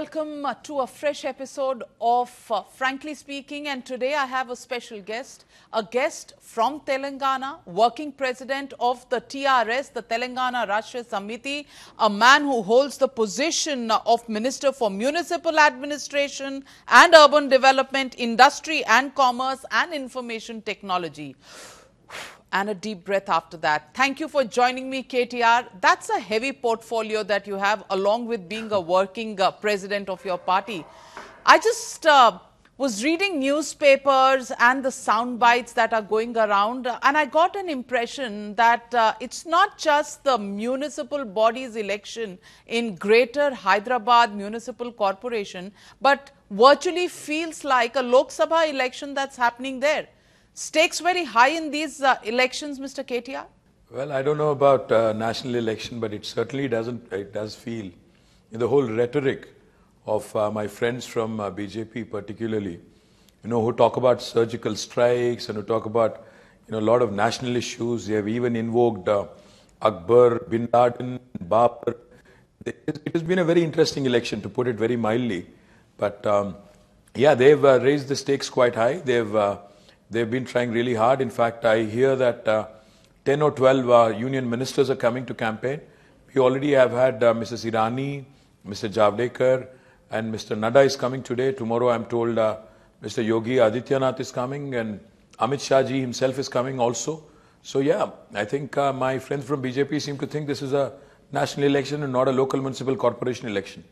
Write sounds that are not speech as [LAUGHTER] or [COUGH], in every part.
welcome to a fresh episode of uh, Frankly Speaking. And today I have a special guest, a guest from Telangana, working president of the TRS, the Telangana Rashtriya Samiti, a man who holds the position of Minister for Municipal Administration and Urban Development, Industry and Commerce and Information Technology and a deep breath after that. Thank you for joining me, KTR. That's a heavy portfolio that you have, along with being a working uh, president of your party. I just uh, was reading newspapers and the sound bites that are going around, and I got an impression that uh, it's not just the municipal body's election in Greater Hyderabad Municipal Corporation, but virtually feels like a Lok Sabha election that's happening there stakes very high in these uh, elections, Mr. KTR? Well, I don't know about uh, national election, but it certainly doesn't, it does feel, in the whole rhetoric of uh, my friends from uh, BJP particularly, you know, who talk about surgical strikes and who talk about, you know, a lot of national issues. They have even invoked uh, Akbar, Bin Laden, Babar. It has been a very interesting election, to put it very mildly. But um, yeah, they've uh, raised the stakes quite high. They've They've been trying really hard. In fact, I hear that uh, 10 or 12 uh, union ministers are coming to campaign. We already have had uh, Mrs. Irani, Mr. Javdekar, and Mr. Nada is coming today. Tomorrow, I'm told uh, Mr. Yogi Adityanath is coming, and Amit Shah ji himself is coming also. So, yeah, I think uh, my friends from BJP seem to think this is a national election and not a local municipal corporation election.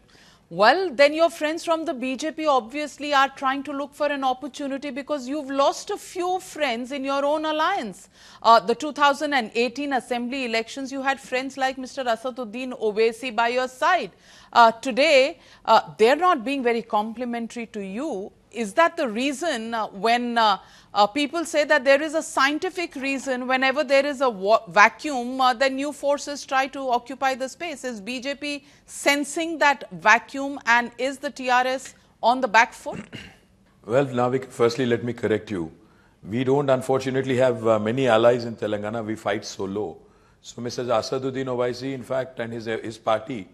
Well, then your friends from the BJP obviously are trying to look for an opportunity because you've lost a few friends in your own alliance. Uh, the 2018 assembly elections, you had friends like Mr. Asaduddin Owaisi by your side. Uh, today, uh, they're not being very complimentary to you is that the reason uh, when uh, uh, people say that there is a scientific reason whenever there is a vacuum, then new forces try to occupy the space? Is BJP sensing that vacuum and is the TRS on the back foot? [CLEARS THROAT] Well, Navik, firstly, let me correct you. We don't unfortunately have uh, many allies in Telangana. We fight solo. So Mrs. Asaduddin Owaisi, in fact, and his, his party,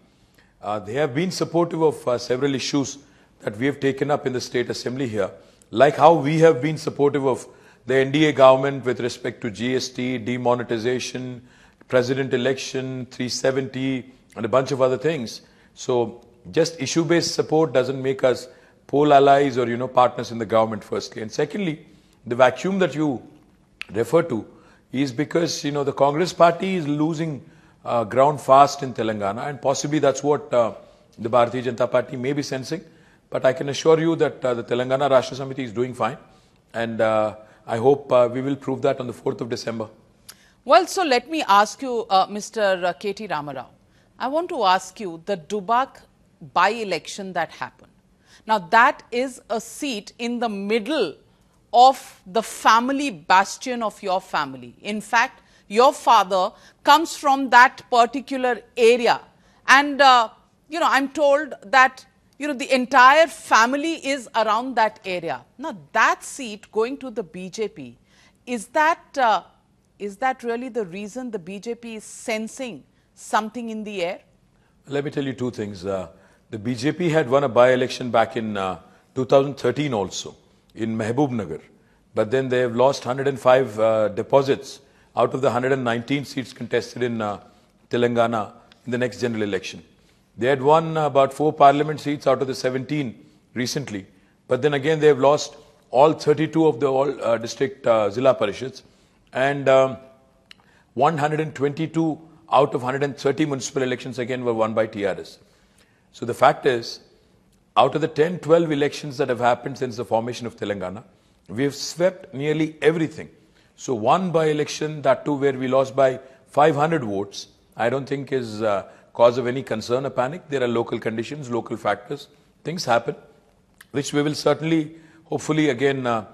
uh, they have been supportive of uh, several issues that we have taken up in the State Assembly here, like how we have been supportive of the NDA government with respect to GST, demonetization, president election, 370, and a bunch of other things. So just issue-based support doesn't make us poll allies or, you know, partners in the government, firstly. And secondly, the vacuum that you refer to is because, you know, the Congress party is losing uh, ground fast in Telangana, and possibly that's what uh, the Bharatiya Janata Party may be sensing. But I can assure you that uh, the Telangana Rashtra Samiti is doing fine. And uh, I hope uh, we will prove that on the 4th of December. Well, so let me ask you, Mr. K.T. Ramarao. I want to ask you the Dubak by-election that happened. Now, that is a seat in the middle of the family bastion of your family. In fact, your father comes from that particular area. And, uh, you know, I'm told that you know, the entire family is around that area. Now, that seat going to the BJP, is that, uh, is that really the reason the BJP is sensing something in the air? Let me tell you two things. Uh, the BJP had won a by-election back in uh, 2013 also in Mehbubnagar. But then they have lost 105 uh, deposits out of the 119 seats contested in uh, Telangana in the next general election. They had won about four parliament seats out of the 17 recently. But then again, they've lost all 32 of the all uh, district uh, Zilla Parishads. And um, 122 out of 130 municipal elections again were won by TRS. So the fact is, out of the 10, 12 elections that have happened since the formation of Telangana, we have swept nearly everything. So one by election, that too where we lost by 500 votes, I don't think is uh, cause of any concern or panic. There are local conditions, local factors, things happen, which we will certainly, hopefully, again uh,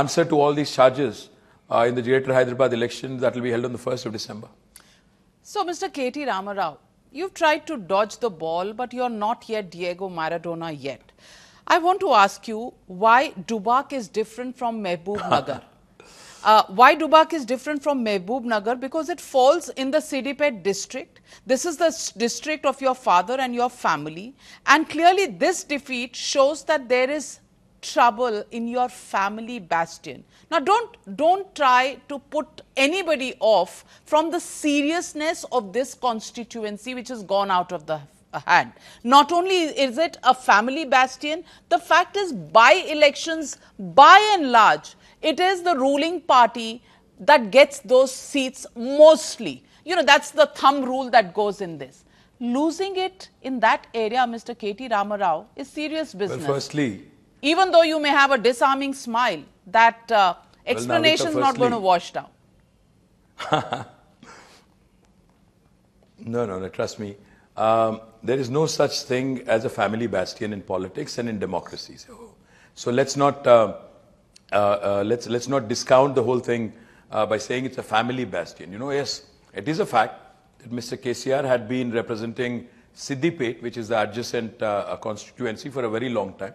answer to all these charges uh, in the Greater Hyderabad election that will be held on the 1st of December. So, Mr. K.T. Ramarao, you've tried to dodge the ball, but you're not yet Diego Maradona yet. I want to ask you why Dubak is different from Mehboob [LAUGHS] Nagar. Uh, why Dubak is different from Mehboob Nagar? Because it falls in the Sidipet district. This is the district of your father and your family. And clearly this defeat shows that there is trouble in your family bastion. Now don't, don't try to put anybody off from the seriousness of this constituency which has gone out of the uh, hand. Not only is it a family bastion, the fact is by elections, by and large, it is the ruling party that gets those seats mostly. You know, that's the thumb rule that goes in this. Losing it in that area, Mr. K.T. Ramarao, is serious business. Well, firstly, even though you may have a disarming smile, that uh, explanation well, is not going to wash down. [LAUGHS] no, no, no, trust me. Um, there is no such thing as a family bastion in politics and in democracies. So let's not. Uh, uh, uh, let's, let's not discount the whole thing uh, by saying it's a family bastion. You know, yes, it is a fact that Mr. KCR had been representing Siddipet, which is the adjacent constituency, for a very long time.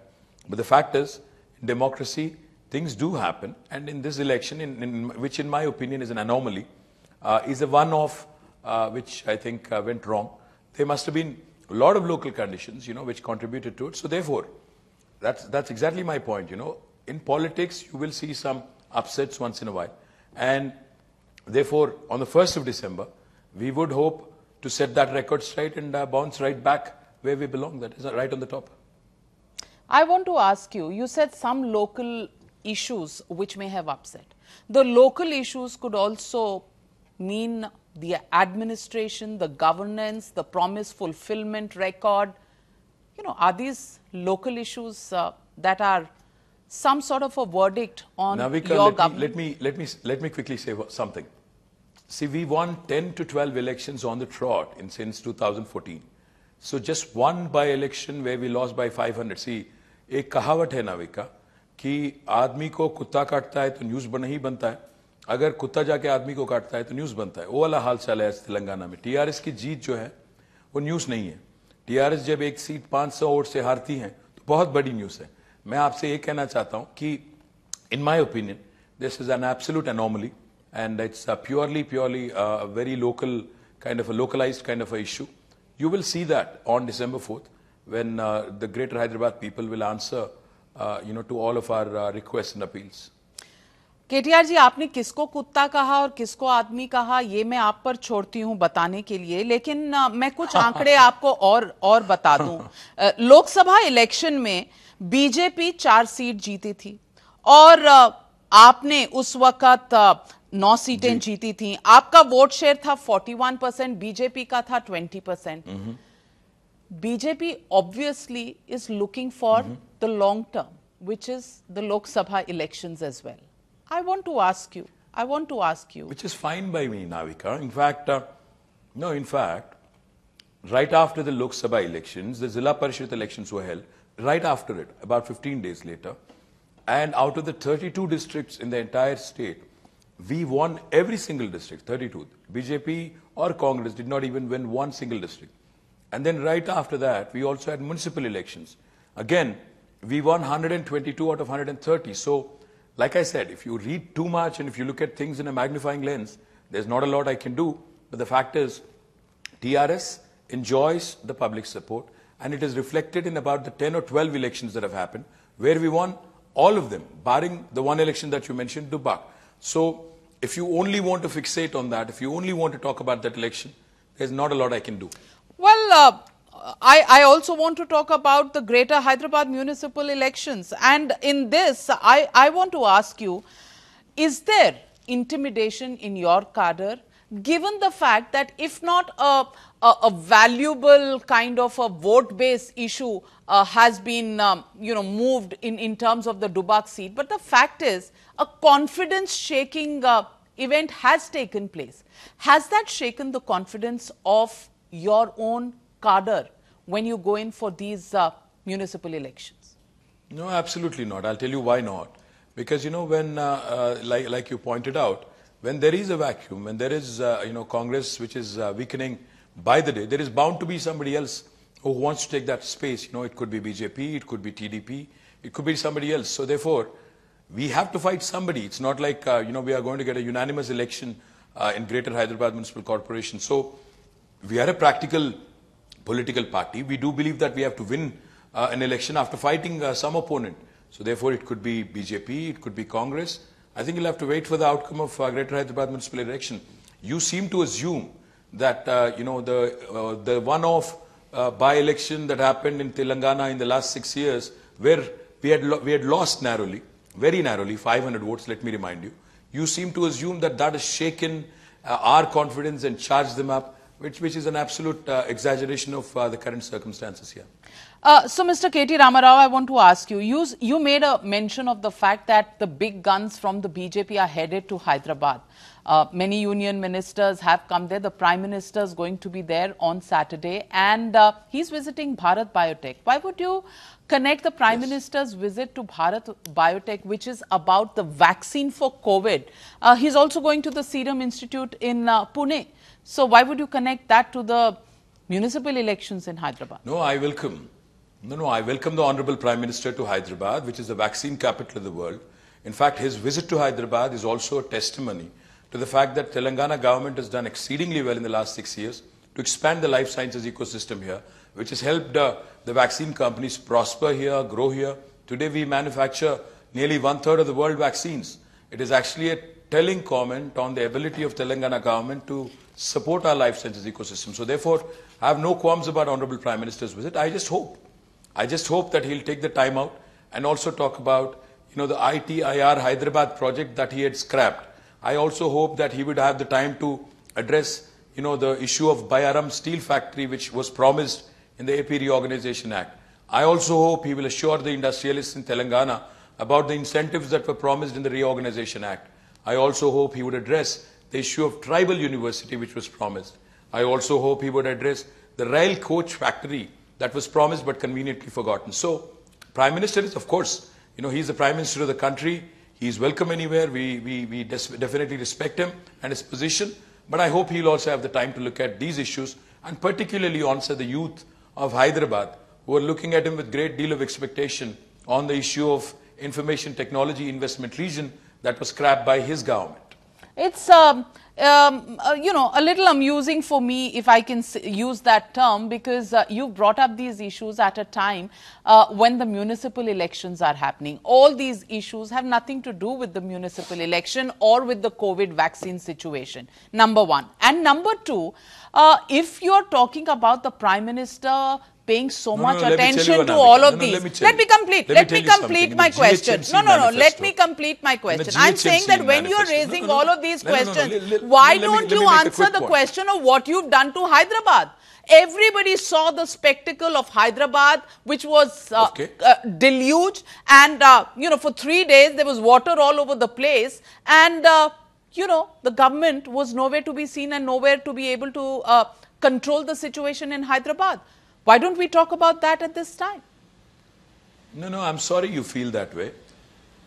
But the fact is, in democracy, things do happen. And in this election, in, in, which in my opinion is an anomaly, uh, is a one-off uh, which I think uh, went wrong. There must have been a lot of local conditions, you know, which contributed to it. So therefore, that's, that's exactly my point, you know in politics, you will see some upsets once in a while. And therefore, on the 1st of December, we would hope to set that record straight and uh, bounce right back where we belong, that is uh, right on the top. I want to ask you, you said some local issues which may have upset. The local issues could also mean the administration, the governance, the promise fulfillment record. You know, are these local issues uh, that are some sort of a verdict on Navika, your let government? Me, let, me, let, me, let me quickly say something. See, we won 10 to 12 elections on the trot in, since 2014. So just one by-election where we lost by 500. See, एक कहावत है नाविका कि आदमी को कुत्ता काटता है तो न्यूज़ बन ही बनता है अगर कुत्ता जाके आदमी को काटता है तो न्यूज़ बनता है वो वाला हाल चाल है आज तेलंगाना में टीआरएस की जीत जो है वो न्यूज़ नहीं है टीआरएस जब एक सीट 500 सौ वोट से हारती है तो बहुत बड़ी न्यूज़ है मैं आपसे ये कहना चाहता हूं कि in my opinion this is an absolute anomaly and it's purely purely very local kind of localize kind of issue you will see that on December fourth when the greater Hyderabad people will answer you no to all of our request and appeals KTR ji आपने किसको कुत्ता कहा और किसको आदमी कहा ये मैं आप पर छोड़ती हूं बताने के लिए लेकिन uh, मैं कुछ [LAUGHS] आंकड़े आपको और और बता दूं [LAUGHS] uh, लोकसभा इलेक्शन में बीजेपी चार सीट जीती थी और आपने उस वक्त नौ सीटें जीती थी आपका वोट शेयर था 41 परसेंट बीजेपी का था 20 percent BJP obviously is looking for the long term which is the Lok Sabha election as well I want to ask you I want to ask you which is fine by me Navika in fact no in fact right after the Lok Sabha Sabha elections, the Zilla Parishad elections were right after it, about 15 days later. And out of the 32 districts in the entire state, we won every single district, 32. BJP or Congress did not even win one single district. And then right after that, we also had municipal elections. Again, we won 122 out of 130. So, like I said, if you read too much and if you look at things in a magnifying lens, there's not a lot I can do. But the fact is, TRS enjoys the public support and it is reflected in about the 10 or 12 elections that have happened, where we won all of them, barring the one election that you mentioned, Dubak. So if you only want to fixate on that, if you only want to talk about that election, there's not a lot I can do. Well, uh I, I, also want to talk about the greater Hyderabad municipal elections. And in this, I, I want to ask you, is there intimidation in your cadre, given the fact that if not a, a, a valuable kind of a vote base issue uh, has been um, you know moved in in terms of the Dubak seat but the fact is a confidence shaking uh, event has taken place has that shaken the confidence of your own cadre when you go in for these uh, municipal elections no absolutely not i'll tell you why not because you know when uh, uh, like like you pointed out when there is a vacuum when there is uh, you know congress which is weakening by the day, there is bound to be somebody else who wants to take that space. You know, it could be BJP, it could be TDP, it could be somebody else. So therefore, we have to fight somebody. It's not like, uh, you know, we are going to get a unanimous election uh, in Greater Hyderabad Municipal Corporation. So we are a practical political party. We do believe that we have to win uh, an election after fighting uh, some opponent. So therefore, it could be BJP, it could be Congress. I think you'll have to wait for the outcome of uh, Greater Hyderabad Municipal Election. You seem to assume that uh, you know the uh, the one-off uh, by-election that happened in Telangana in the last six years, where we had we had lost narrowly, very narrowly, 500 votes. Let me remind you. You seem to assume that that has shaken uh, our confidence and charged them up, which which is an absolute uh, exaggeration of uh, the current circumstances here. Uh, so, Mr. K.T. Ramarao, I want to ask you, you, you made a mention of the fact that the big guns from the BJP are headed to Hyderabad. Uh, many union ministers have come there. The Prime Minister is going to be there on Saturday and uh, he's visiting Bharat Biotech. Why would you connect the Prime yes. Minister's visit to Bharat Biotech, which is about the vaccine for COVID? Uh, he's also going to the Serum Institute in uh, Pune. So why would you connect that to the municipal elections in Hyderabad? No, I welcome. No, no, I welcome the Honorable Prime Minister to Hyderabad, which is the vaccine capital of the world. In fact, his visit to Hyderabad is also a testimony to the fact that Telangana government has done exceedingly well in the last six years to expand the life sciences ecosystem here, which has helped uh, the vaccine companies prosper here, grow here. Today we manufacture nearly one-third of the world vaccines. It is actually a telling comment on the ability of Telangana government to support our life sciences ecosystem. So therefore, I have no qualms about Honorable Prime Minister's visit. I just hope. I just hope that he'll take the time out and also talk about, you know, the ITIR Hyderabad project that he had scrapped I also hope that he would have the time to address, you know, the issue of Bayaram Steel Factory, which was promised in the AP Reorganization Act. I also hope he will assure the industrialists in Telangana about the incentives that were promised in the Reorganization Act. I also hope he would address the issue of tribal university, which was promised. I also hope he would address the rail coach factory that was promised but conveniently forgotten. So, Prime Minister is, of course, you know, he's the Prime Minister of the country. He's welcome anywhere. We, we, we definitely respect him and his position. But I hope he'll also have the time to look at these issues and particularly answer the youth of Hyderabad who are looking at him with great deal of expectation on the issue of information technology investment region that was scrapped by his government. It's... Um um, uh, you know, a little amusing for me if I can use that term because uh, you brought up these issues at a time uh, when the municipal elections are happening. All these issues have nothing to do with the municipal election or with the COVID vaccine situation, number one. And number two, uh, if you're talking about the Prime Minister paying so no, much no, attention to all of no, these. Let me, let me complete. Let, me, complete my question. No, no, no. Let me complete my question. I'm saying that when you're raising all of these questions, why don't you answer the question of what you've done to Hyderabad? Everybody saw the spectacle of Hyderabad, which was uh, okay. uh, deluged. And, uh, you know, for three days, there was water all over the place. And, uh, you know, the government was nowhere to be seen and nowhere to be able to uh, control the situation in Hyderabad. Why don't we talk about that at this time? No, no, I'm sorry you feel that way.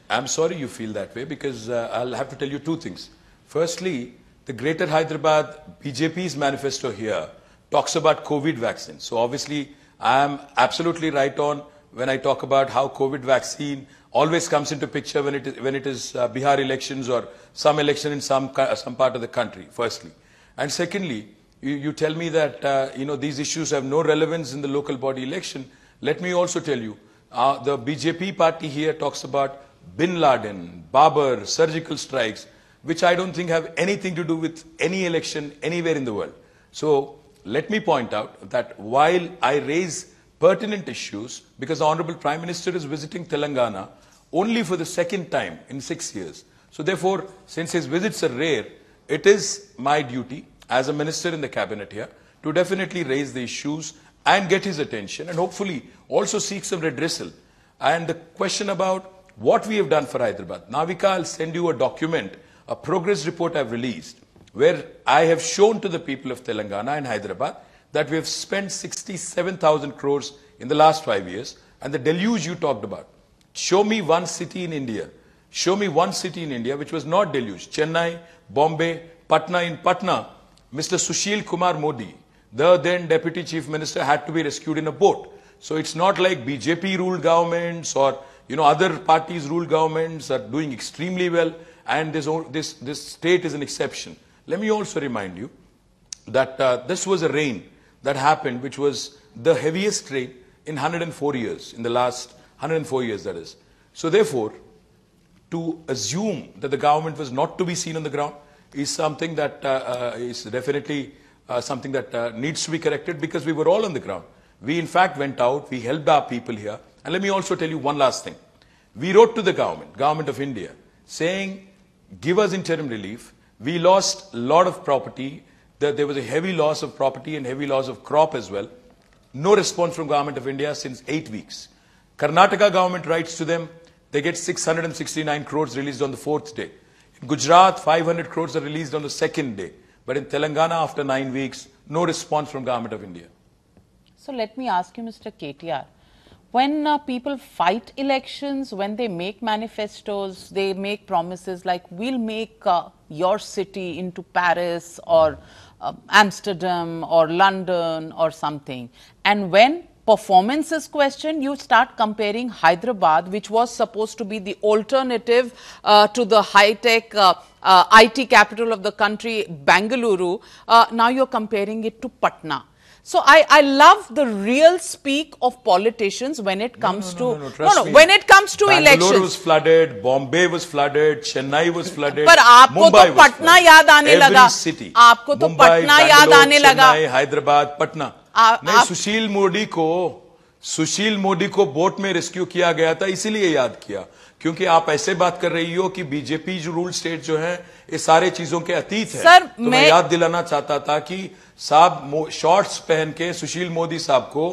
I'm sorry you feel that way because uh, I'll have to tell you two things. Firstly, the Greater Hyderabad BJP's manifesto here talks about COVID vaccine. So obviously, I am absolutely right on when I talk about how COVID vaccine always comes into picture when it is, when it is uh, Bihar elections or some election in some, uh, some part of the country, firstly. And secondly, you, you tell me that, uh, you know, these issues have no relevance in the local body election. Let me also tell you, uh, the BJP party here talks about Bin Laden, Babur, surgical strikes, which I don't think have anything to do with any election anywhere in the world. So let me point out that while I raise pertinent issues, because the Honorable Prime Minister is visiting Telangana only for the second time in six years. So therefore, since his visits are rare, it is my duty as a minister in the cabinet here to definitely raise the issues and get his attention and hopefully also seek some redressal. And the question about what we have done for Hyderabad. Navika, I'll send you a document, a progress report I've released, where I have shown to the people of Telangana and Hyderabad that we have spent 67,000 crores in the last five years and the deluge you talked about. Show me one city in India. Show me one city in India which was not deluged. Chennai, Bombay, Patna. In Patna, Mr. Sushil Kumar Modi, the then deputy chief minister, had to be rescued in a boat. So it's not like BJP ruled governments or you know other parties ruled governments are doing extremely well and this, this, this state is an exception. Let me also remind you that uh, this was a rain that happened which was the heaviest rain in 104 years, in the last 104 years that is. So therefore, to assume that the government was not to be seen on the ground, is something that uh, uh is definitely uh, something that uh, needs to be corrected because we were all on the ground. We in fact went out, we helped our people here. And let me also tell you one last thing. We wrote to the government, government of India, saying, give us interim relief. We lost a lot of property. There was a heavy loss of property and heavy loss of crop as well. No response from government of India since eight weeks. Karnataka government writes to them. They get 669 crores released on the fourth day. In Gujarat, 500 crores are released on the second day. But in Telangana, after nine weeks, no response from Government of India. So let me ask you, Mr. KTR, when uh, people fight elections, when they make manifestos, they make promises like, we'll make uh, your city into Paris or uh, Amsterdam or London or something. And when performances question, you start comparing Hyderabad, which was supposed to be the alternative uh, to the high-tech uh, uh, IT capital of the country, Bangalore. Uh, now you're comparing it to Patna. So I, I love the real speak of politicians when it comes no, no, no, to no, no, me, when it comes to Bangalore elections. Bangalore was flooded, Bombay was flooded, Chennai was flooded. पर आपको Mumbai तो पटना याद आने Every लगा. City. आपको तो Mumbai, Patna याद आने लगा. Hyderabad, Patna. आ, नहीं आप... सुशील मोदी को सुशील मोदी को बोट में रेस्क्यू किया गया था इसीलिए याद किया क्योंकि आप ऐसे बात कर रही हो कि बीजेपी जो रूल स्टेट जो है ये सारे चीजों के अतीत है सर तो मैं... मैं याद दिलाना चाहता था कि साहब शॉर्ट्स पहन के सुशील मोदी साहब को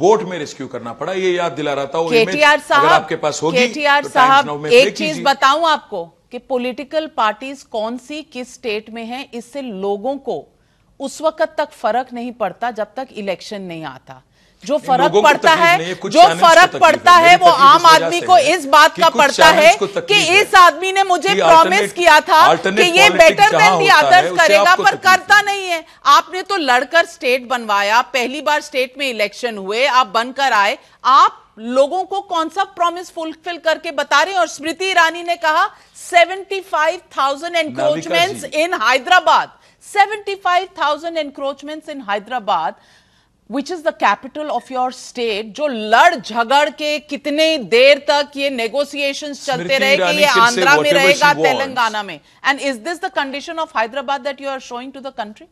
बोट में रेस्क्यू करना पड़ा ये याद दिला रहा था केटीआर साहब आपके पास होगी केटीआर तो साहब एक चीज बताऊं आपको कि पॉलिटिकल पार्टीज कौन सी किस स्टेट में है इससे लोगों को उस वक्त तक फर्क नहीं पड़ता जब तक इलेक्शन नहीं आता जो फर्क पड़ता है जो फर्क पड़ता है वो आम आदमी को इस बात का पड़ता है कि इस आदमी ने मुझे प्रॉमिस किया था कि ये बेटर देन दी अदर्स करेगा पर करता नहीं है आपने तो लड़कर स्टेट बनवाया पहली बार स्टेट में इलेक्शन हुए आप बनकर आए आप लोगों को कौन सा प्रॉमिस फुलफिल करके बता रहे हैं और स्मृति ईरानी ने कहा seventy five thousand encroachment in Hyderabad 75,000 encroachments in Hyderabad which is the capital of your state जो लड़ झगड़ के कितने देर तक ये negotiations चलते रहे कि ये आंध्रा में रहेगा तेलंगाना में and is this the condition of Hyderabad that you are showing to the country?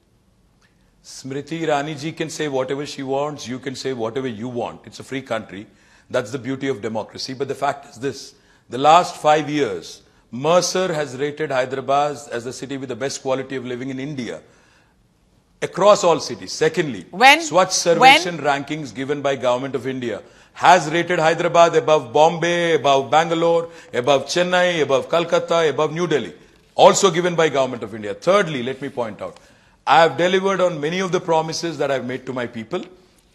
Smriti Rani ji can say whatever she wants, you can say whatever you want. It's a free country. That's the beauty of democracy. But the fact is this, the last five years, Mercer has rated Hyderabad as the city with the best quality of living in India across all cities. Secondly, when, Swachh Sarveshan rankings given by Government of India has rated Hyderabad above Bombay, above Bangalore, above Chennai, above Calcutta, above New Delhi. Also given by Government of India. Thirdly, let me point out, I have delivered on many of the promises that I've made to my people.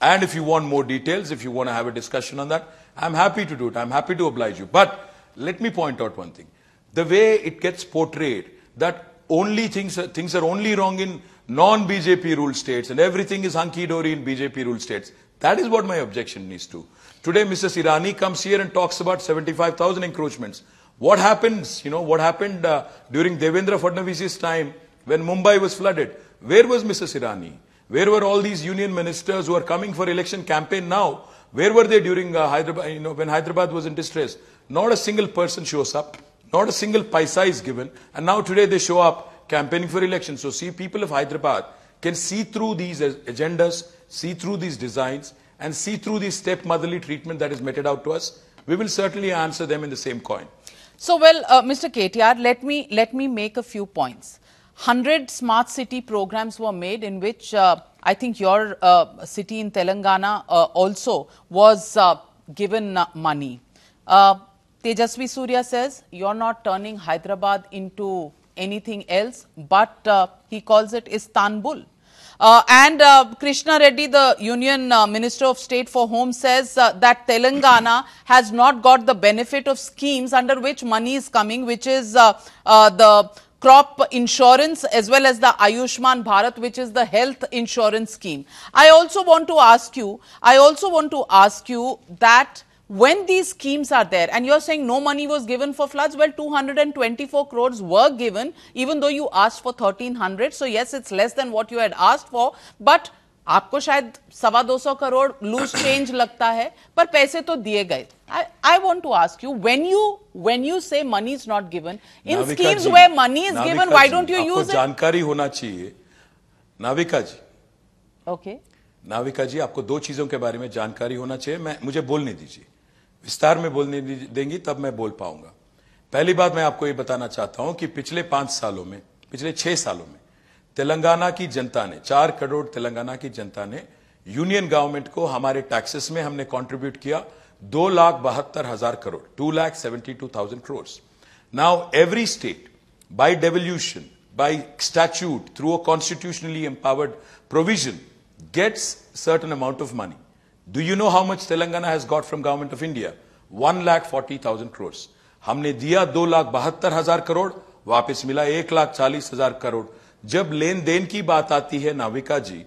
And if you want more details, if you want to have a discussion on that, I'm happy to do it. I'm happy to oblige you. But let me point out one thing the way it gets portrayed, that only things, things are only wrong in non-BJP ruled states and everything is hunky-dory in BJP ruled states. That is what my objection is to. Today, Mrs. Irani comes here and talks about 75,000 encroachments. What happens, you know, what happened uh, during Devendra Fadnavis's time when Mumbai was flooded? Where was Mrs. Irani? Where were all these union ministers who are coming for election campaign now? Where were they during uh, Hyderabad, you know, when Hyderabad was in distress? Not a single person shows up. Not a single paisa is given. And now today they show up campaigning for election. So see, people of Hyderabad can see through these agendas, see through these designs, and see through the stepmotherly treatment that is meted out to us. We will certainly answer them in the same coin. So, well, uh, Mr. KTR, let me, let me make a few points. 100 smart city programs were made in which uh, I think your uh, city in Telangana uh, also was uh, given uh, money. Tejasvi Surya says, you're not turning Hyderabad into anything else, but uh, he calls it Istanbul. Uh, and uh, Krishna Reddy, the Union uh, Minister of State for Home, says uh, that Telangana has not got the benefit of schemes under which money is coming, which is uh, uh, the crop insurance as well as the Ayushman Bharat, which is the health insurance scheme. I also want to ask you, I also want to ask you that when these schemes are there and you're saying no money was given for floods, well, 224 crores were given, even though you asked for 1300. So yes, it's less than what you had asked for, but आपको शायद सवा दो सौ crore loose change लगता है पर पैसे तो दिए गए I want to ask you when you when you say money is not given in schemes way money is given why don't you use जानकारी होना चाहिए नाविका जी ओके okay. नाविका जी आपको दो चीजों के बारे में जानकारी होना चाहिए मैं मुझे बोलने दीजिए विस्तार में बोलने देंगी तब मैं बोल पाऊंगा पहली बात मैं आपको ये बताना चाहता हूं कि पिछले पांच सालों में पिछले छह सालों में तेलंगाना की जनता ने चार करोड़ तेलंगाना की जनता ने यूनियन गवर्नमेंट को हमारे टैक्सेस में हमने कॉन्ट्रीब्यूट किया दो लाख बहत्तर हजार crore two lakh seventy two thousand crore now every state by devolution by statute through a constitutionally empowered provision gets certain amount of money do you know how much Telangana has got from government of India one lakh forty thousand crore हमने दिया दो लाख बहत्तर हजार करोड़ वापस मिला एक लाख चालीस हजार करोड़ जब लेन देन की बात आती है नाविका जी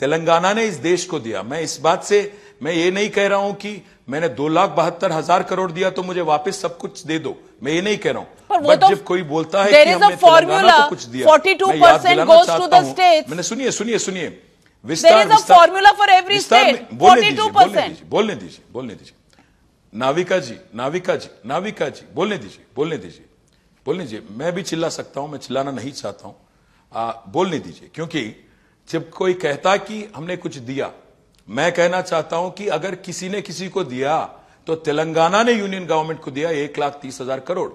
तेलंगाना ने इस देश को दिया मैं इस बात से मैं ये नहीं कह रहा हूं कि मैंने दो लाख बहत्तर हजार करोड़ दिया तो मुझे वापस सब कुछ दे दो मैं ये नहीं कह रहा हूं बट तो जब कोई बोलता है कि हमने को कुछ दिया 42% मैं याद दिलाना चाहता हूं मैंने सुनिए सुनिए सुनिए विस्तार फॉर्मूला फॉर एवरी स्टेट बोलने दीजिए बोलने दीजिए बोलने दीजिए नाविका जी नाविका जी नाविका जी बोलने दीजिए बोलने दीजिए बोलने दीजिए मैं भी चिल्ला सकता हूं मैं चिल्लाना नहीं चाहता हूं बोलने दीजिए क्योंकि जब कोई कहता कि हमने कुछ दिया मैं कहना चाहता हूं कि अगर किसी ने किसी को दिया तो तेलंगाना ने यूनियन गवर्नमेंट को दिया एक लाख तीस हजार करोड़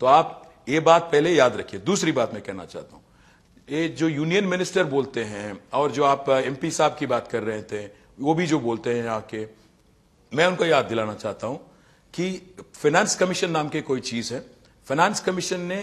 तो आप ये बात पहले याद रखिए दूसरी बात मैं कहना चाहता हूं ये जो यूनियन मिनिस्टर बोलते हैं और जो आप एमपी साहब की बात कर रहे थे वो भी जो बोलते हैं यहाँ के मैं उनको याद दिलाना चाहता हूं कि फाइनेंस कमीशन नाम की कोई चीज है फाइनेंस कमीशन ने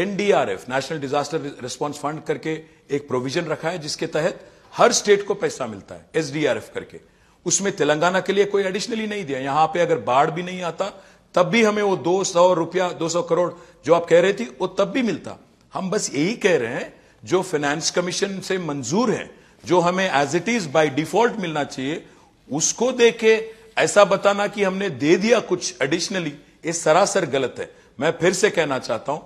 NDRF national disaster response fund करके एक प्रोविजन रखा है जिसके तहत हर स्टेट को पैसा मिलता है एसडीआरएफ करके उसमें तेलंगाना के लिए कोई एडिशनली नहीं दिया यहां पे अगर बाढ़ भी नहीं आता तब भी हमें वो दो सौ रुपया दो सौ करोड़ जो आप कह रहे थी वो तब भी मिलता हम बस यही कह रहे हैं जो फाइनेंस कमीशन से मंजूर है जो हमें as it is by default मिलना चाहिए उसको दे के ऐसा बताना कि हमने दे दिया कुछ एडिशनली ये सरासर गलत है मैं फिर से कहना चाहता हूं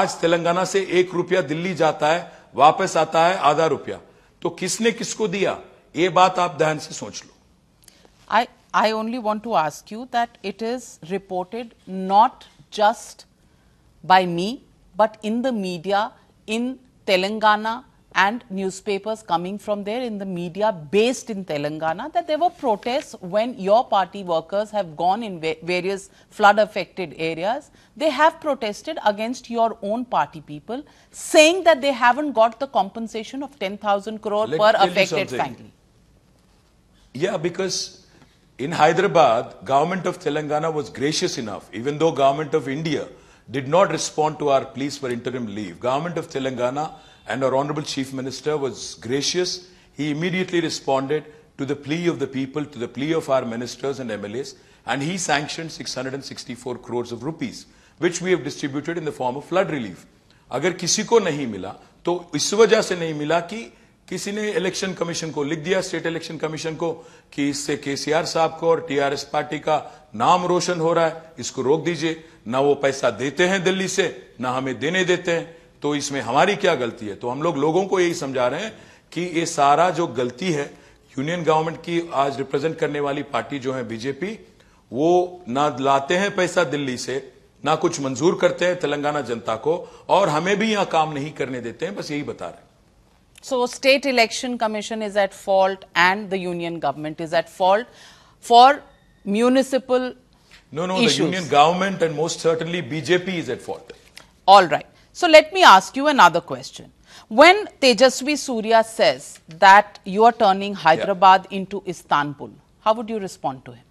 आज तेलंगाना से एक रुपया दिल्ली जाता है वापस आता है आधा रुपया तो किसने किसको दिया ये बात आप ध्यान से सोच लो I I only want to ask you that it is reported not just by me but in the media in Telangana and newspapers coming from there in the media based in Telangana that there were protests when your party workers have gone in various flood affected areas. They have protested against your own party people saying that they haven't got the compensation of 10,000 crore Let per affected family. Yeah, because in Hyderabad, government of Telangana was gracious enough, even though government of India did not respond to our pleas for interim leave. Government of Telangana and our Honorable Chief Minister was gracious. He immediately responded to the plea of the people, to the plea of our ministers and MLAs, and he sanctioned 664 crores of rupees, which we have distributed in the form of flood relief. अगर किसी को नहीं मिला तो इस वजह से नहीं मिला कि किसी ने इलेक्शन कमीशन को लिख दिया स्टेट इलेक्शन कमीशन को कि इससे केसीआर साहब को और टीआरएस पार्टी का नाम रोशन हो रहा है इसको रोक दीजिए ना वो पैसा देते हैं दिल्ली से ना हमें देने देते हैं तो इसमें हमारी क्या गलती है तो हम लोग लोगों को यही समझा रहे हैं कि ये सारा जो गलती है यूनियन गवर्नमेंट की आज रिप्रेजेंट करने वाली पार्टी जो है बीजेपी वो ना लाते हैं पैसा दिल्ली से ना कुछ मंजूर करते हैं तेलंगाना जनता को और हमें भी यहां काम नहीं करने देते हैं बस यही बता रहे हैं So state election commission is at fault and the union government is at fault for municipal No, no, issues. the union government and most certainly BJP is at fault. All right. So let me ask you another question. When Tejasvi Surya says that you are turning Hyderabad yeah. into Istanbul, how would you respond to him?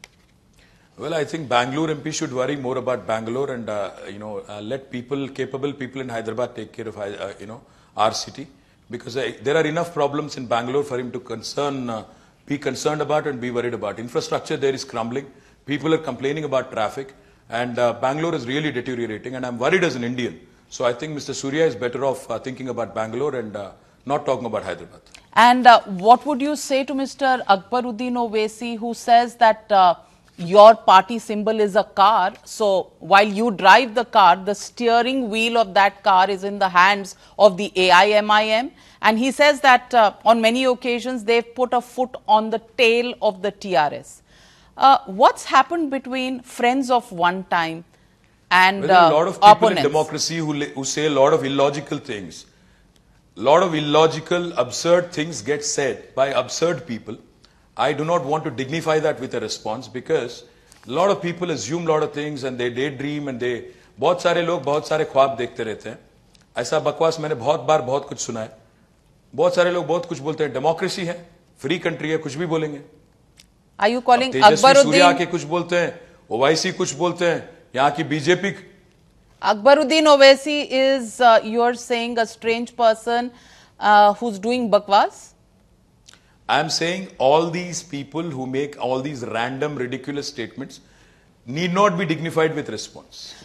Well, I think Bangalore MP should worry more about Bangalore and, uh, you know, uh, let people, capable people in Hyderabad take care of, uh, you know, our city because I, there are enough problems in Bangalore for him to concern, uh, be concerned about and be worried about. Infrastructure there is crumbling. People are complaining about traffic. And uh, Bangalore is really deteriorating. And I'm worried as an Indian. So I think Mr. Surya is better off uh, thinking about Bangalore and uh, not talking about Hyderabad. And uh, what would you say to Mr. Akbaruddin Owesi, who says that uh, your party symbol is a car. So while you drive the car, the steering wheel of that car is in the hands of the AIMIM. And he says that uh, on many occasions they've put a foot on the tail of the TRS. Uh, what's happened between friends of one time and well, are a lot of people opponents. in democracy who, who say a lot of illogical things. A lot of illogical, absurd things get said by absurd people I do not want to dignify that with a response because a lot of people assume a lot of things and they daydream and they बहुत सारे लोग बहुत सारे ख्वाब देखते रहते हैं ऐसा बकवास मैंने बहुत बार बहुत कुछ सुना है बहुत सारे लोग बहुत कुछ बोलते हैं डेमोक्रेसी है फ्री कंट्री है कुछ भी बोलेंगे आई यू कॉलिंग अकबरुद्दीन के कुछ बोलते हैं ओवैसी कुछ बोलते हैं यहाँ की BJP Akbaruddin Owaisi is your are a strange person who doing बकवास I'm saying all these people who make all these random, ridiculous statements need not be dignified with response.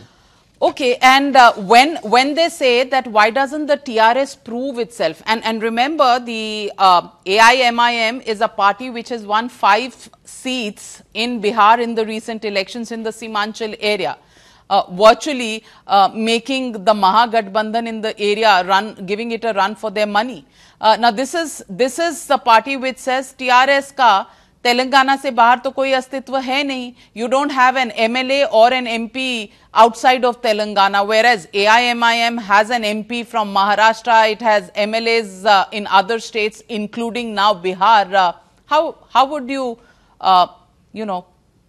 Okay, and uh, when when they say that why doesn't the TRS prove itself? And and remember the uh, AIMIM is a party which has won five seats in Bihar in the recent elections in the Simanchal area. Uh, virtually uh, making the Mahagathbandhan in the area run, giving it a run for their money. Uh, now this is this is the party which says TRS ka Telangana se बाहर to koi astitva hai nahi. You don't have an MLA or an MP outside of Telangana, whereas AIMIM has an MP from Maharashtra, it has MLAs uh, in other states, including now Bihar. Uh, how how would you, uh, you know,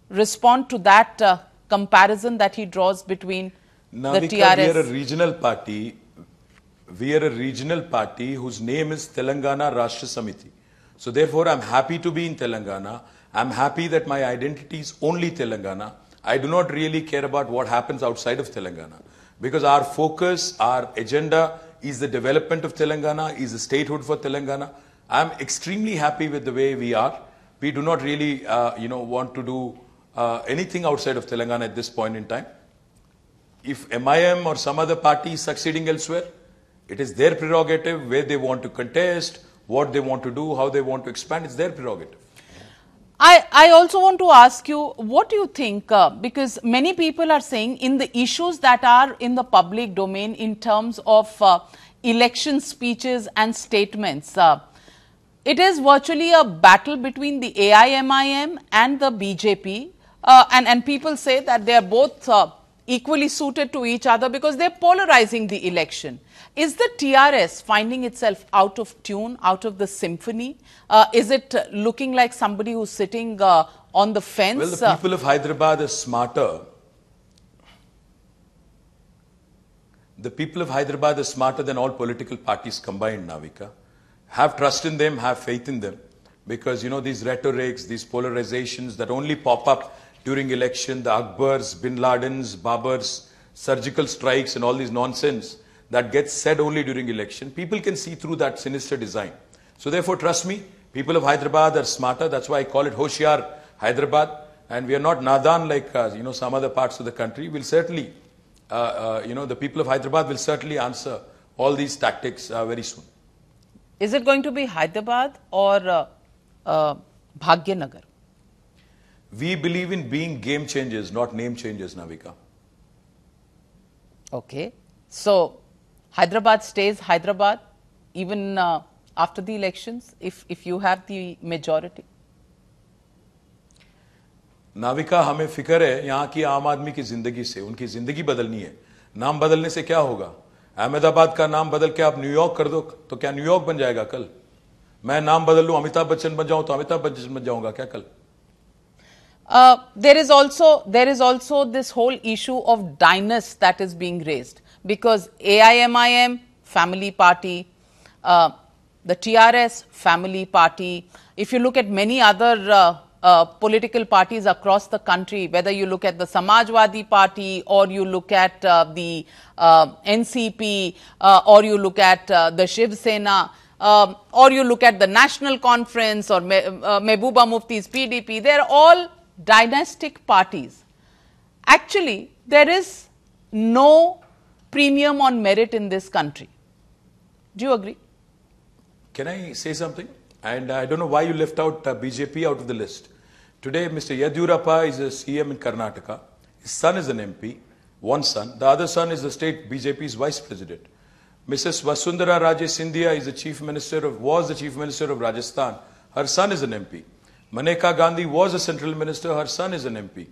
respond to that uh, comparison that he draws between Navika, the TRS? we are a regional party we are a regional party whose name is Telangana Rashtra Samiti. So therefore, I'm happy to be in Telangana. I'm happy that my identity is only Telangana. I do not really care about what happens outside of Telangana because our focus, our agenda is the development of Telangana, is the statehood for Telangana. I'm extremely happy with the way we are. We do not really, uh, you know, want to do uh, anything outside of Telangana at this point in time. If MIM or some other party is succeeding elsewhere, it is their prerogative where they want to contest, what they want to do, how they want to expand. It's their prerogative. I, I also want to ask you, what do you think? Uh, because many people are saying in the issues that are in the public domain in terms of uh, election speeches and statements, uh, it is virtually a battle between the AIMIM and the BJP. Uh, and, and people say that they are both uh, equally suited to each other because they're polarizing the election. Is the TRS finding itself out of tune, out of the symphony? Uh, is it looking like somebody who's sitting uh, on the fence? Well, the people of Hyderabad are smarter. The people of Hyderabad are smarter than all political parties combined, Navika. Have trust in them, have faith in them. Because, you know, these rhetorics, these polarizations that only pop up during election, the Akbars, Bin Ladens, Babars, surgical strikes and all these nonsense that gets said only during election, people can see through that sinister design. So therefore, trust me, people of Hyderabad are smarter. That's why I call it Hoshiar Hyderabad. And we are not nadan like, uh, you know, some other parts of the country. We'll certainly, uh, uh, you know, the people of Hyderabad will certainly answer all these tactics uh, very soon. Is it going to be Hyderabad or uh, uh, Bhagyanagar? We believe in being game changers, not name changers, Navika. Okay. So, Hyderabad stays Hyderabad even uh, after the elections if, if you have the majority? नाविका हमें फिक्र है यहाँ की आम आदमी की जिंदगी से उनकी जिंदगी बदलनी है नाम बदलने से क्या होगा अहमदाबाद का नाम बदल के आप न्यूयॉर्क कर दो तो क्या न्यूयॉर्क बन जाएगा कल मैं नाम बदल लू अमिताभ बच्चन बन जाऊं तो अमिताभ बच्चन बन जाऊंगा क्या कल there is also there is also this whole issue of dynasts that is being raised because AIMIM family party, uh, the TRS family party. If you look at many other uh, uh, political parties across the country, whether you look at the Samajwadi Party or you look at uh, the uh, NCP uh, or you look at the Shiv Sena, um, or you look at the National Conference or Me uh, Mehbooba Mufti's PDP, they are all dynastic parties. Actually, there is no premium on merit in this country. Do you agree? Can I say something? And I don't know why you left out uh, BJP out of the list. Today, Mr. Yadurappa is a CM in Karnataka. His son is an MP, one son. The other son is the state BJP's vice president. Mrs. Vasundhara Raje Sindhya is the chief minister of, was the chief minister of Rajasthan. Her son is an MP. Maneka Gandhi was a central minister. Her son is an MP.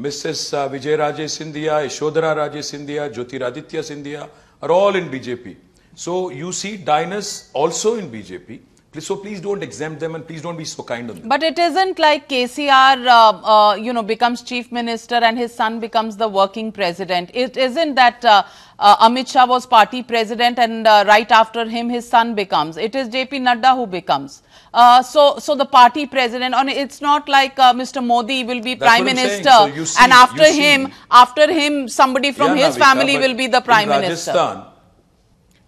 Mrs. Uh, Vijay Raje Sindhya, Ishodara Raje Sindhya, Jyotiraditya Sindhya are all in BJP. So you see diners also in BJP. So please don't exempt them and please don't be so kind on them. But it isn't like KCR, uh, uh, you know, becomes chief minister and his son becomes the working president. It isn't that uh, uh Amit Shah was party president and uh, right after him his son becomes. It is JP Nadda who becomes. Uh, so, so the party president, and it's not like uh, Mr. Modi will be That's prime minister, so see, and after him, see. after him, somebody from yeah, his Navika, family will be the prime in minister. Rajasthan,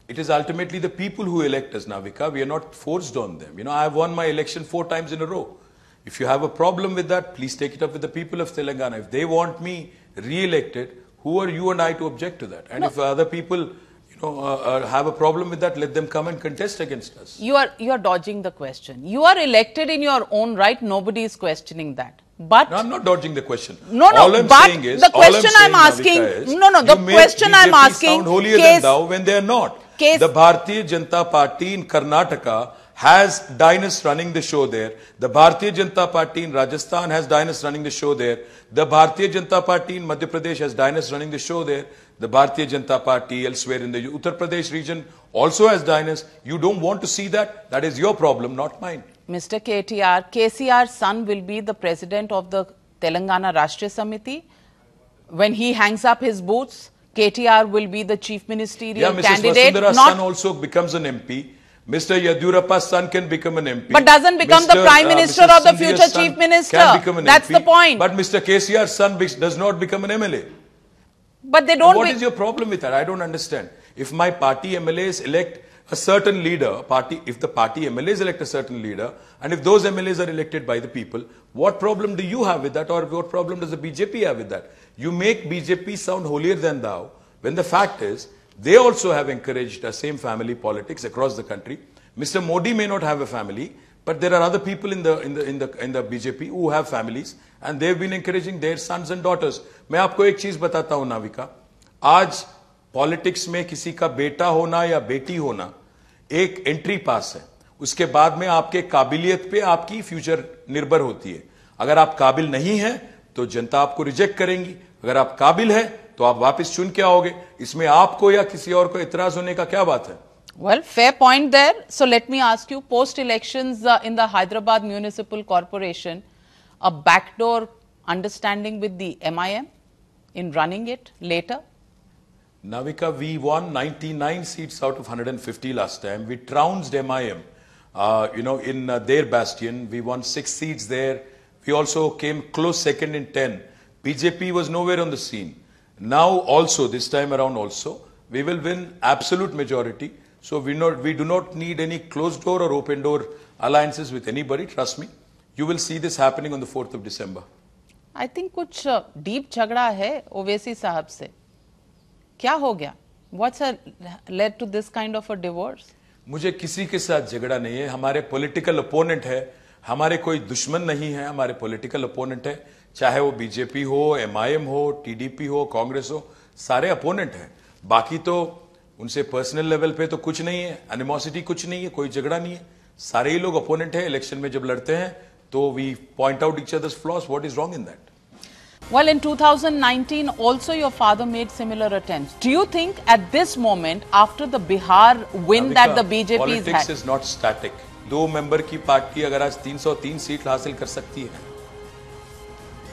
it is ultimately the people who elect us, Navika. We are not forced on them. You know, I have won my election four times in a row. If you have a problem with that, please take it up with the people of Telangana. If they want me re-elected, who are you and I to object to that? And no. if other people know, uh, uh, have a problem with that, let them come and contest against us. You are, you are dodging the question. You are elected in your own right. Nobody is questioning that. But no, I'm not dodging the question. No, no. All I'm but saying is, the question I'm, I'm asking. is, no, no. The question BJP I'm asking. Sound holier case, than thou when they are not. Case, the Bharatiya Janata Party in Karnataka has dynasts running the show there. The Bharatiya Janata Party in Rajasthan has dynasts running the show there. The Bharatiya Janata Party in Madhya Pradesh has dynasts running the show there. The Bharatiya Janata Party elsewhere in the Uttar Pradesh region also has diners. You don't want to see that? That is your problem, not mine. Mr. KTR, KCR's son will be the president of the Telangana Rashtriya Samiti. When he hangs up his boots, KTR will be the chief ministerial yeah, Mrs. candidate. Vasundhara's son also becomes an MP. Mr. Yadurappa's son can become an MP. But doesn't become Mr. the Prime uh, Minister uh, or the future Chief Minister. That's MP, the point. But Mr. KCR's son does not become an MLA. But they don't. What is your problem with that? I don't understand. If my party MLAs elect a certain leader, party, if the party MLAs elect a certain leader, and if those MLAs are elected by the people, what problem do you have with that, or what problem does the BJP have with that? You make BJP sound holier than thou, when the fact is they also have encouraged the same family politics across the country. Mr. Modi may not have a family, But there are other people in the in the in the in the BJP who have families and they've been encouraging their sons and daughters. मैं आपको एक चीज बताता हूं नाविका आज politics में किसी का बेटा होना या बेटी होना एक एंट्री पास है उसके बाद में आपके काबिलियत पे आपकी फ्यूचर निर्भर होती है अगर आप काबिल नहीं है तो जनता आपको रिजेक्ट करेंगी अगर आप काबिल है तो आप वापस चुन के आओगे इसमें आपको या किसी और को इतराज होने का क्या बात है Well, fair point there. So let me ask you, post-elections uh, in the Hyderabad Municipal Corporation, a backdoor understanding with the MIM in running it later? Navika, we won 99 seats out of 150 last time. We trounced MIM, uh, you know, in uh, their bastion. We won six seats there. We also came close second in 10. BJP was nowhere on the scene. Now also, this time around also, we will win absolute majority So we, not, we do not need any closed door or open door alliances with anybody, trust me. You will see this happening on the 4th of December. I think कुछ deep झगड़ा है ओवैसी साहब से क्या हो गया a, led to this kind of a divorce मुझे किसी के साथ झगड़ा नहीं है हमारे पॉलिटिकल अपोनेंट है हमारे कोई दुश्मन नहीं है हमारे पॉलिटिकल अपोनेंट है चाहे वो बीजेपी हो एमआईएम हो टीडीपी हो कांग्रेस हो सारे अपोनेंट हैं बाकी तो उनसे पर्सनल लेवल पे तो कुछ नहीं है एनिमोसिटी कुछ नहीं है कोई झगड़ा नहीं है सारे ही लोग अपोनेंट है इलेक्शन में जब लड़ते हैं तो we point out each others flaws what is wrong in that Well, in 2019, also your father made similar attempts. Do you think at this moment, after the Bihar win Navika, that the BJP politics is had? is not static. दो member की party अगर आज 303 seat हासिल कर सकती है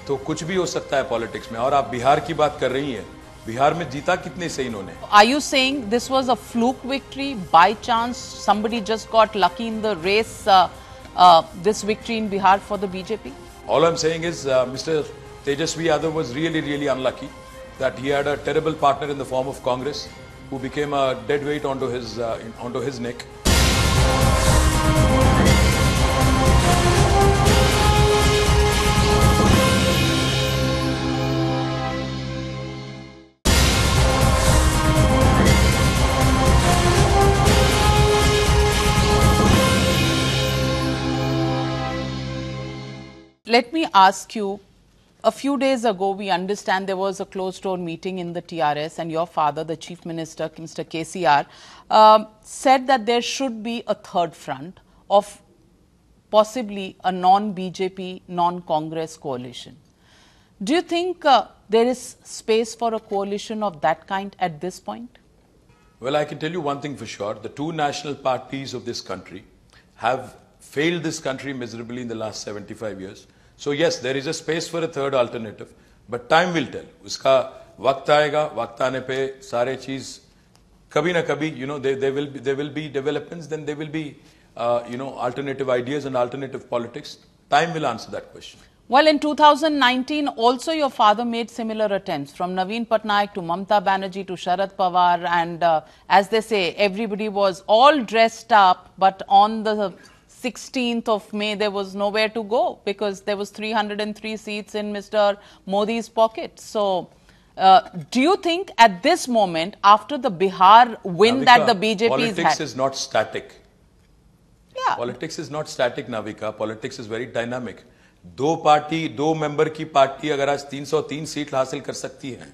तो कुछ भी हो सकता है पॉलिटिक्स में और आप बिहार की बात कर रही हैं बिहार में जीता कितने से इन्होंने I you saying this was a fluke victory by chance somebody just got lucky in the race this victory in Bihar for the BJP all I am saying is mister Tejashwi Yadav was really really unlucky that he had a terrible partner in the form of congress who became a dead weight onto his uh, onto his neck let me ask you a few days ago, we understand there was a closed door meeting in the TRS, and your father, the Chief Minister, Mr. KCR, uh, um, said that there should be a third front of possibly a non BJP, non Congress coalition. Do you think uh, there is space for a coalition of that kind at this point? Well, I can tell you one thing for sure the two national parties of this country have failed this country miserably in the last 75 years. So yes, there is a space for a third alternative, but time will tell. उसका वक्त आएगा वक्त आने पे सारे चीज कभी ना कभी you know there will they will be developments then they will be you know alternative ideas and alternative politics. Time will answer that question. Well, in 2019, also your father made similar attempts from Naveen Patnaik to Mamta Banerjee to Sharad Pawar. And uh, as they say, everybody was all dressed up, but on the 16th of May, there was nowhere to go because there was 303 seats in Mr. Modi's pocket. So, uh, do you think at this moment, after the Bihar win Navika, that the BJP politics had, is not static. Yeah. Politics is not static, Navika. Politics is very dynamic. दो party दो member की party अगर आज 303 seat हासिल कर सकती है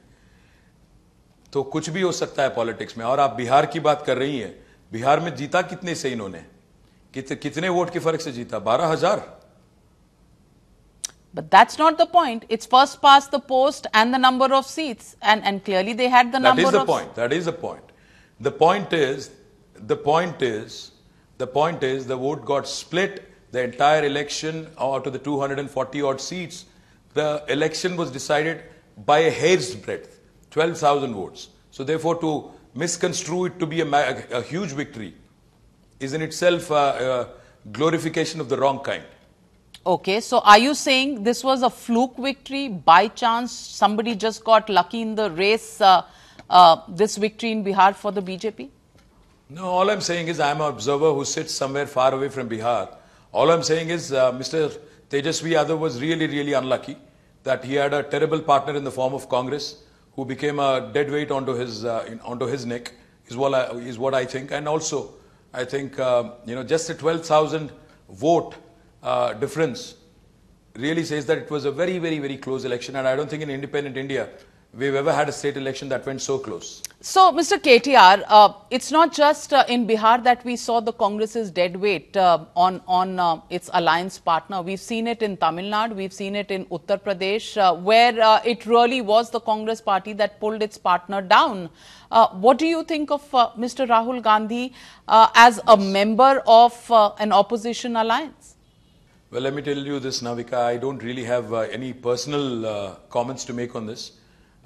तो कुछ भी हो सकता है पॉलिटिक्स में और आप बिहार की बात कर रही हैं बिहार में जीता कितने से इन्होंने कितने वोट के फर्क से जीता बारह हजार But that's not the point. It's first past the post and the number of seats. And, and clearly they had the that number of... That is the point. That is the point. The point is, the point is, the point is the vote got split the entire election or uh, to the 240 odd seats. The election was decided by a hair's breadth, 12,000 votes. So therefore to misconstrue it to be a, a huge victory is in itself a, uh, a uh, glorification of the wrong kind. Okay, so are you saying this was a fluke victory by chance? Somebody just got lucky in the race, uh, uh, this victory in Bihar for the BJP? No, all I'm saying is I'm an observer who sits somewhere far away from Bihar. All I'm saying is uh, Mr. Tejasvi Yadav was really, really unlucky that he had a terrible partner in the form of Congress who became a dead weight onto his, uh, onto his neck, is what, I, is what I think. And also, I think, uh, you know, just a 12,000 vote uh, difference really says that it was a very, very, very close election. And I don't think in independent India, we've ever had a state election that went so close. So, Mr. KTR, uh, it's not just uh, in Bihar that we saw the Congress's dead weight uh, on on uh, its alliance partner. We've seen it in Tamil Nadu, we've seen it in Uttar Pradesh, uh, where uh, it really was the Congress party that pulled its partner down. what do you think of Mr. Rahul Gandhi as a member of an opposition alliance? Well, let me tell you this, Navika. I don't really have any personal comments to make on this.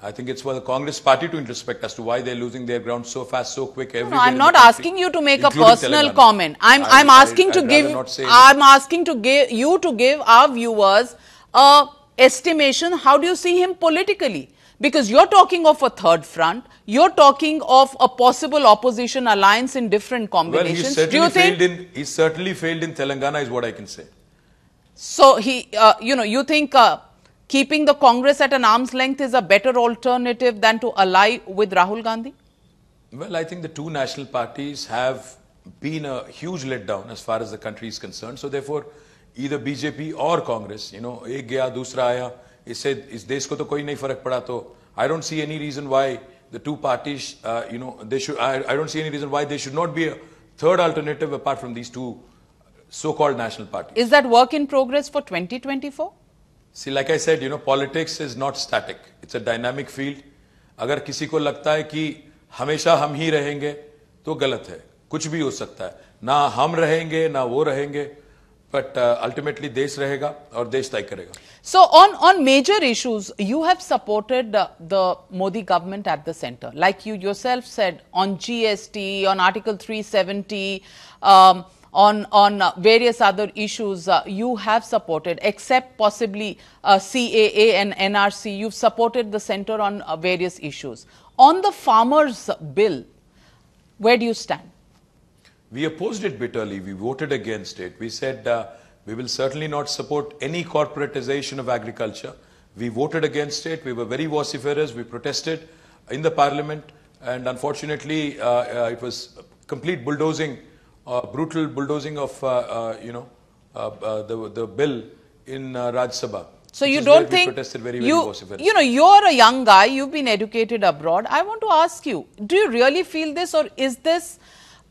I think it's for the Congress party to introspect as to why they're losing their ground so fast, so quick. no, I'm not asking you to make a personal comment. I'm, I, am asking I, to give, I'm asking to give you to give our viewers a estimation. How do you see him politically? Because you're talking of a third front, you're talking of a possible opposition alliance in different combinations. Well, he do you think in, he certainly failed in Telangana, is what I can say. So he, uh, you know, you think. Uh, keeping the Congress at an arm's length is a better alternative than to ally with Rahul Gandhi? Well, I think the two national parties have been a huge letdown as far as the country is concerned. So therefore, either BJP or Congress, you know, एक गया दूसरा आया इससे इस देश को to koi nahi farak pada?" तो I don't see any reason why the two parties, uh, you know, they should. I, I don't see any reason why there should not be a third alternative apart from these two so-called national parties. Is that work in progress for 2024? See, like I said, you know, politics is not static. It's a dynamic field. अगर किसी को लगता है कि हमेशा हम ही रहेंगे तो गलत है कुछ भी हो सकता है ना हम रहेंगे ना वो रहेंगे बट अल्टीमेटली uh, देश रहेगा और देश तय करेगा so on on major issues you have supported the Modi government at the centre like you yourself said on GST on article 370 seventy on on uh, various other issues uh, you have supported except possibly uh, CAA and NRC you've supported the center on uh, various issues on the farmers bill where do you stand we opposed it bitterly we voted against it we said uh, we will certainly not support any corporatization of agriculture we voted against it we were very vociferous we protested in the parliament and unfortunately uh, it was complete bulldozing brutal bulldozing of uh, uh, you know uh, the the bill in Raj Sabha. So you don't think very, very you you know you're a young guy. You've been educated abroad. I want to ask you: Do you really feel this, or is this?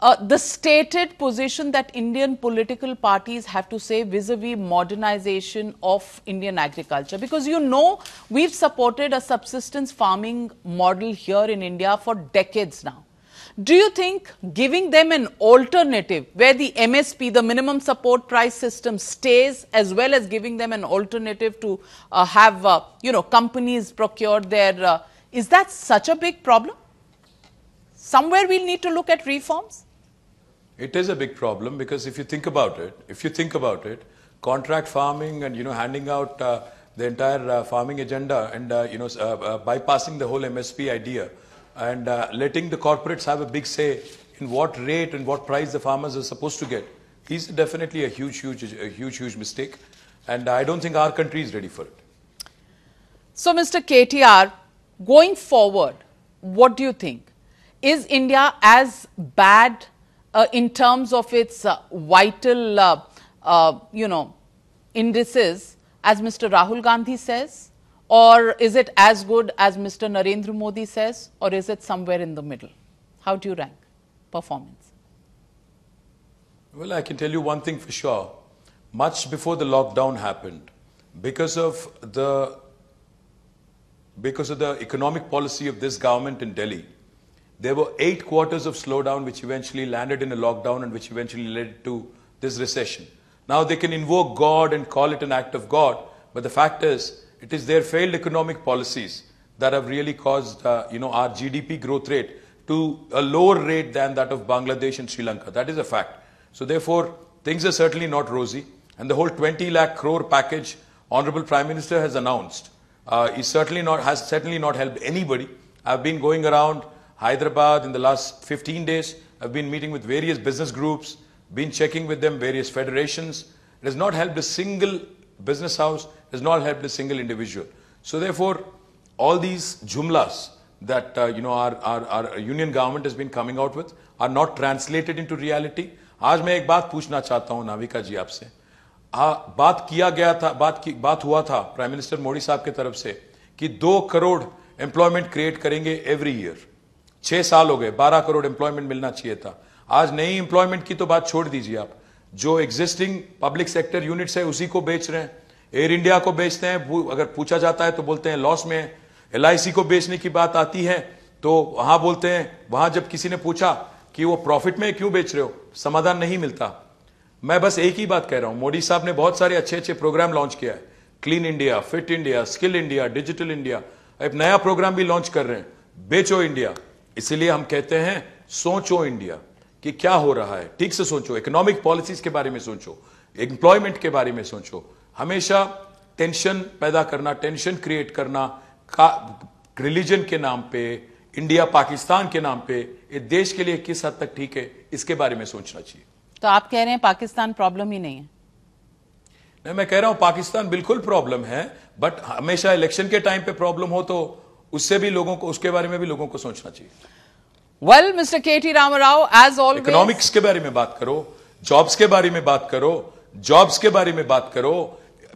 Uh, the stated position that Indian political parties have to say vis-a-vis -vis modernization of Indian agriculture. Because you know, we've supported a subsistence farming model here in India for decades now. Do you think giving them an alternative where the MSP, the minimum support price system stays as well as giving them an alternative to uh, have, uh, you know, companies procure their, uh, is that such a big problem? Somewhere we'll need to look at reforms? It is a big problem because if you think about it, if you think about it, contract farming and, you know, handing out uh, the entire uh, farming agenda and, uh, you know, bypassing the whole MSP idea and uh, letting the corporates have a big say in what rate and what price the farmers are supposed to get is definitely a huge, huge, a huge, huge mistake. And I don't think our country is ready for it. So, Mr. KTR, going forward, what do you think? Is India as bad uh, in terms of its uh, vital, uh, uh, you know, indices as Mr. Rahul Gandhi says? Or is it as good as Mr. Narendra Modi says, or is it somewhere in the middle? How do you rank performance? Well, I can tell you one thing for sure. Much before the lockdown happened, because of the because of the economic policy of this government in Delhi, there were eight quarters of slowdown which eventually landed in a lockdown and which eventually led to this recession. Now they can invoke God and call it an act of God, but the fact is it is their failed economic policies that have really caused, uh, you know, our GDP growth rate to a lower rate than that of Bangladesh and Sri Lanka. That is a fact. So therefore, things are certainly not rosy. And the whole 20 lakh crore package Honorable Prime Minister has announced uh, is certainly not, has certainly not helped anybody. I've been going around Hyderabad in the last 15 days. I've been meeting with various business groups, been checking with them, various federations. It has not helped a single business house. has not helped a single individual. So therefore, all these jumlas that uh, you know our, our, our union government has been coming out with are not translated into reality. आज मैं एक बात पूछना चाहता हूं नाविका जी आपसे बात किया गया था बात की बात हुआ था प्राइम मिनिस्टर मोदी साहब के तरफ से कि दो करोड़ एम्प्लॉयमेंट क्रिएट करेंगे एवरी ईयर छह साल हो गए बारह करोड़ एम्प्लॉयमेंट मिलना चाहिए था आज नई एम्प्लॉयमेंट की तो बात छोड़ दीजिए आप जो एग्जिस्टिंग पब्लिक सेक्टर यूनिट्स है उसी को बेच रहे हैं एयर इंडिया को बेचते हैं अगर पूछा जाता है तो बोलते हैं लॉस में एल को बेचने की बात आती है तो वहां बोलते हैं वहां जब किसी ने पूछा कि वो प्रॉफिट में क्यों बेच रहे हो समाधान नहीं मिलता मैं बस एक ही बात कह रहा हूं मोदी साहब ने बहुत सारे अच्छे अच्छे प्रोग्राम लॉन्च किया है clean India fit India skill India digital India एक नया प्रोग्राम भी लॉन्च कर रहे हैं बेचो इंडिया इसीलिए हम कहते हैं सोचो इंडिया कि क्या हो रहा है ठीक से सोचो इकोनॉमिक पॉलिसीज के बारे में सोचो एम्प्लॉयमेंट के बारे में सोचो हमेशा टेंशन पैदा करना टेंशन क्रिएट करना का रिलीजन के नाम पे इंडिया पाकिस्तान के नाम पे ये देश के लिए किस हद तक ठीक है इसके बारे में सोचना चाहिए तो आप कह रहे हैं पाकिस्तान प्रॉब्लम ही नहीं है नहीं मैं कह रहा हूं पाकिस्तान बिल्कुल प्रॉब्लम है बट हमेशा इलेक्शन के टाइम पे प्रॉब्लम हो तो उससे भी लोगों को उसके बारे में भी लोगों को सोचना चाहिए well mister K T Rao as all economics के बारे में बात करो जॉब्स के बारे में बात करो जॉब्स के बारे में बात करो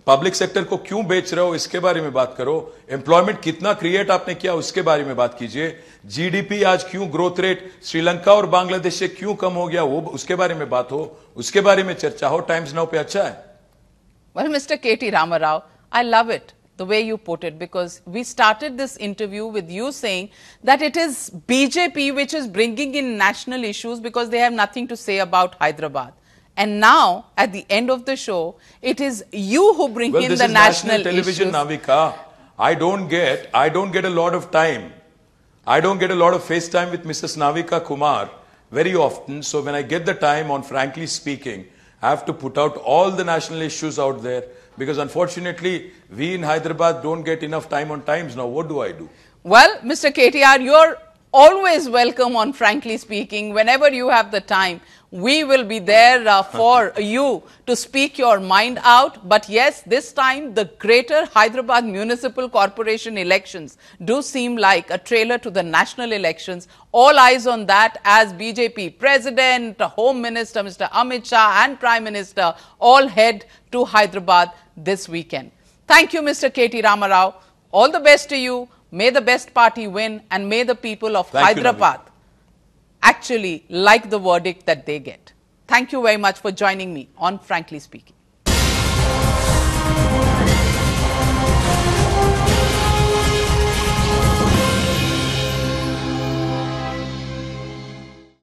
पब्लिक सेक्टर को क्यों बेच रहे हो इसके बारे में बात करो एम्प्लॉयमेंट कितना क्रिएट आपने किया उसके बारे में बात कीजिए जीडीपी आज क्यों ग्रोथ रेट श्रीलंका और बांग्लादेश से क्यों कम हो गया वो उसके बारे में बात हो उसके बारे में चर्चा हो टाइम्स नाउ पे अच्छा है well mister K T Rama I love it the way you put it because we started this interview with you saying that it is BJP which is bringing in national issues because they have nothing to say about Hyderabad And now, at the end of the show, it is you who bring well, in the national, national television, issues. Navika. I don't get, I don't get a lot of time. I don't get a lot of face time with Mrs. Navika Kumar very often. So when I get the time on Frankly Speaking, I have to put out all the national issues out there because unfortunately, we in Hyderabad don't get enough time on times. Now, what do I do? Well, Mr. KTR, you're always welcome on Frankly Speaking whenever you have the time we will be there uh, for you to speak your mind out. But yes, this time the greater Hyderabad Municipal Corporation elections do seem like a trailer to the national elections. All eyes on that as BJP President, Home Minister Mr. Amit Shah and Prime Minister all head to Hyderabad this weekend. Thank you, Mr. K.T. Ramarao. All the best to you. May the best party win and may the people of Thank Hyderabad you, actually like the verdict that they get. Thank you very much for joining me on Frankly Speaking.